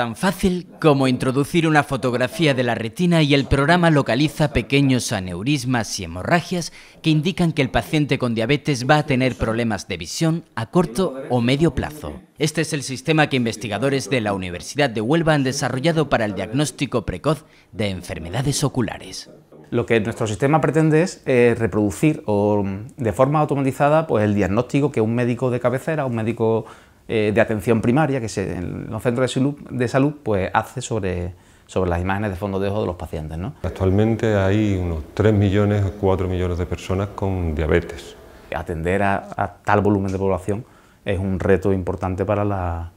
Tan fácil como introducir una fotografía de la retina y el programa localiza pequeños aneurismas y hemorragias que indican que el paciente con diabetes va a tener problemas de visión a corto o medio plazo. Este es el sistema que investigadores de la Universidad de Huelva han desarrollado para el diagnóstico precoz de enfermedades oculares. Lo que nuestro sistema pretende es eh, reproducir de forma automatizada pues, el diagnóstico que un médico de cabecera, un médico eh, de atención primaria que se, en los centros de salud, de salud pues, hace sobre, sobre las imágenes de fondo de ojo de los pacientes. ¿no? Actualmente hay unos 3 millones, o 4 millones de personas con diabetes. Atender a, tal volumen de población es un reto importante para las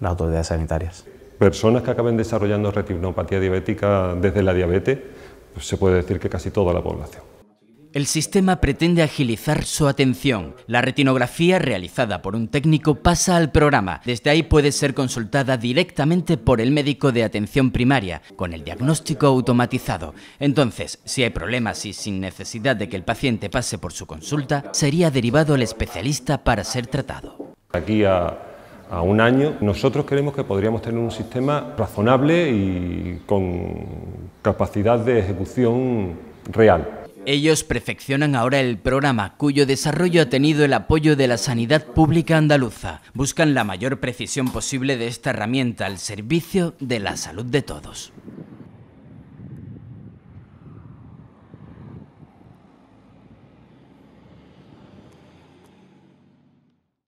autoridades sanitarias. Personas que acaben desarrollando retinopatía diabética desde la diabetes, pues, se puede decir que casi toda la población. El sistema pretende agilizar su atención. La retinografía realizada por un técnico pasa al programa. Desde ahí puede ser consultada directamente por el médico de atención primaria, con el diagnóstico automatizado. Entonces, si hay problemas y sin necesidad de que el paciente pase por su consulta, sería derivado al especialista para ser tratado. Aquí a, un año, nosotros queremos que podríamos tener un sistema razonable y con capacidad de ejecución real. Ellos perfeccionan ahora el programa cuyo desarrollo ha tenido el apoyo de la sanidad pública andaluza. Buscan la mayor precisión posible de esta herramienta al servicio de la salud de todos.